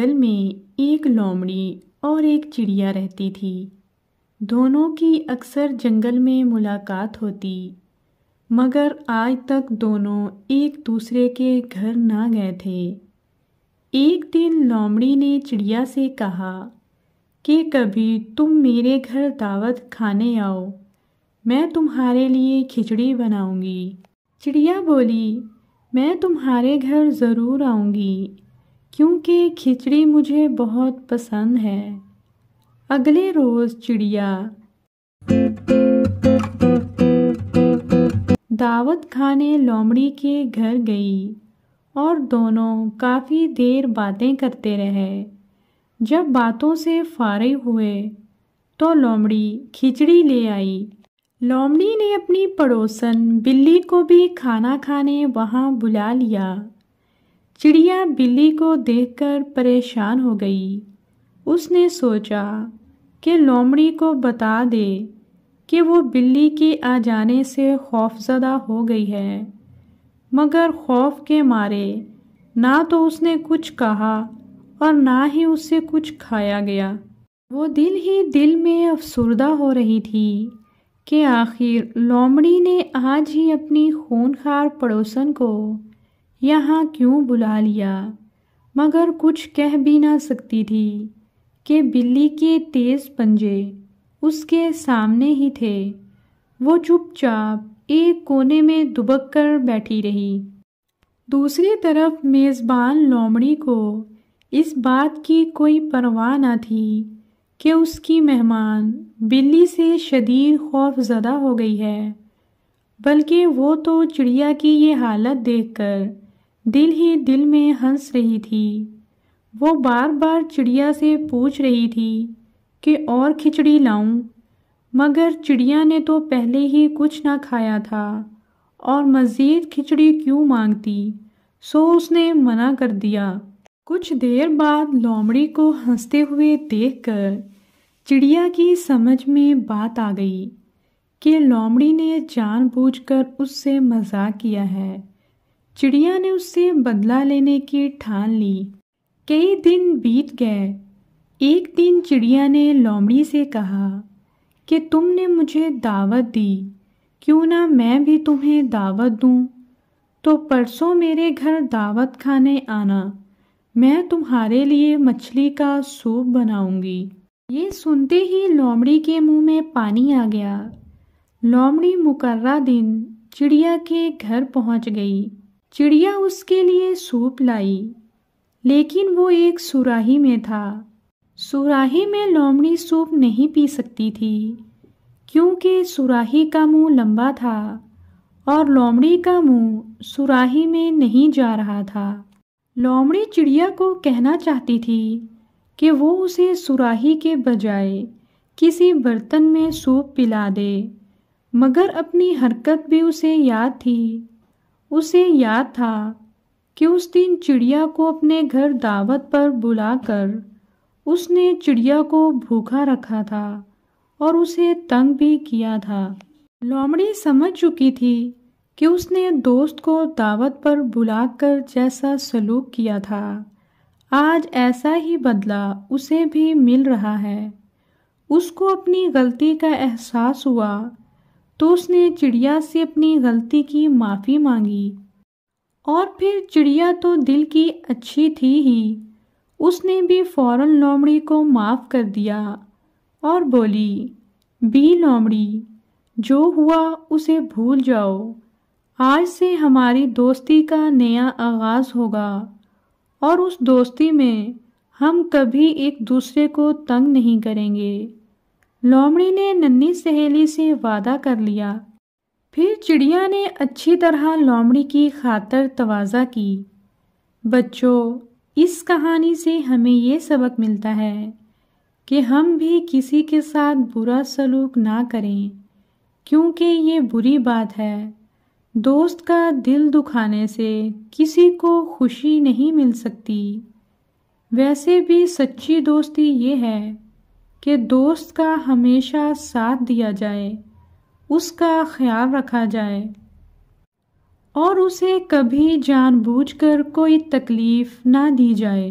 जंगल में एक लोमड़ी और एक चिड़िया रहती थी दोनों की अक्सर जंगल में मुलाकात होती मगर आज तक दोनों एक दूसरे के घर ना गए थे एक दिन लोमड़ी ने चिड़िया से कहा कि कभी तुम मेरे घर दावत खाने आओ मैं तुम्हारे लिए खिचड़ी बनाऊंगी चिड़िया बोली मैं तुम्हारे घर ज़रूर आऊंगी क्योंकि खिचड़ी मुझे बहुत पसंद है अगले रोज़ चिड़िया दावत खाने लोमड़ी के घर गई और दोनों काफ़ी देर बातें करते रहे जब बातों से फारिग हुए तो लोमड़ी खिचड़ी ले आई लोमड़ी ने अपनी पड़ोसन बिल्ली को भी खाना खाने वहाँ बुला लिया चिड़िया बिल्ली को देखकर परेशान हो गई उसने सोचा कि लोमड़ी को बता दे कि वो बिल्ली के आ जाने से खौफजदा हो गई है मगर खौफ के मारे ना तो उसने कुछ कहा और ना ही उससे कुछ खाया गया वो दिल ही दिल में अफसरदा हो रही थी कि आखिर लोमड़ी ने आज ही अपनी खूनखार पड़ोसन को यहाँ क्यों बुला लिया मगर कुछ कह भी ना सकती थी कि बिल्ली के तेज़ पंजे उसके सामने ही थे वो चुपचाप एक कोने में दुबक कर बैठी रही दूसरी तरफ मेज़बान लोमड़ी को इस बात की कोई परवाह ना थी कि उसकी मेहमान बिल्ली से शदीद खौफ ज़दा हो गई है बल्कि वो तो चिड़िया की ये हालत देखकर दिल ही दिल में हंस रही थी वो बार बार चिड़िया से पूछ रही थी कि और खिचड़ी लाऊं मगर चिड़िया ने तो पहले ही कुछ ना खाया था और मज़ीद खिचड़ी क्यों मांगती सो उसने मना कर दिया कुछ देर बाद लोमड़ी को हंसते हुए देखकर चिड़िया की समझ में बात आ गई कि लोमड़ी ने जानबूझकर उससे मजाक किया है चिड़िया ने उससे बदला लेने की ठान ली कई दिन बीत गए एक दिन चिड़िया ने लोमड़ी से कहा कि तुमने मुझे दावत दी क्यों ना मैं भी तुम्हें दावत दूं? तो परसों मेरे घर दावत खाने आना मैं तुम्हारे लिए मछली का सूप बनाऊंगी ये सुनते ही लोमड़ी के मुंह में पानी आ गया लोमड़ी मुकर्रा दिन चिड़िया के घर पहुंच गई चिड़िया उसके लिए सूप लाई लेकिन वो एक सुराही में था सुराही में लोमड़ी सूप नहीं पी सकती थी क्योंकि सुराही का मुंह लंबा था और लोमड़ी का मुंह सुराही में नहीं जा रहा था लोमड़ी चिड़िया को कहना चाहती थी कि वो उसे सुराही के बजाय किसी बर्तन में सूप पिला दे मगर अपनी हरकत भी उसे याद थी उसे याद था कि उस दिन चिड़िया को अपने घर दावत पर बुलाकर उसने चिड़िया को भूखा रखा था और उसे तंग भी किया था लोमड़ी समझ चुकी थी कि उसने दोस्त को दावत पर बुलाकर जैसा सलूक किया था आज ऐसा ही बदला उसे भी मिल रहा है उसको अपनी गलती का एहसास हुआ तो उसने चिड़िया से अपनी गलती की माफ़ी मांगी और फिर चिड़िया तो दिल की अच्छी थी ही उसने भी फौरन लोमड़ी को माफ़ कर दिया और बोली बी लोमड़ी जो हुआ उसे भूल जाओ आज से हमारी दोस्ती का नया आगाज़ होगा और उस दोस्ती में हम कभी एक दूसरे को तंग नहीं करेंगे लोमड़ी ने नन्ही सहेली से वादा कर लिया फिर चिड़िया ने अच्छी तरह लोमड़ी की खातर तवाज़ा की बच्चों इस कहानी से हमें ये सबक मिलता है कि हम भी किसी के साथ बुरा सलूक ना करें क्योंकि ये बुरी बात है दोस्त का दिल दुखाने से किसी को खुशी नहीं मिल सकती वैसे भी सच्ची दोस्ती ये है कि दोस्त का हमेशा साथ दिया जाए उसका ख्याल रखा जाए और उसे कभी जानबूझकर कोई तकलीफ़ ना दी जाए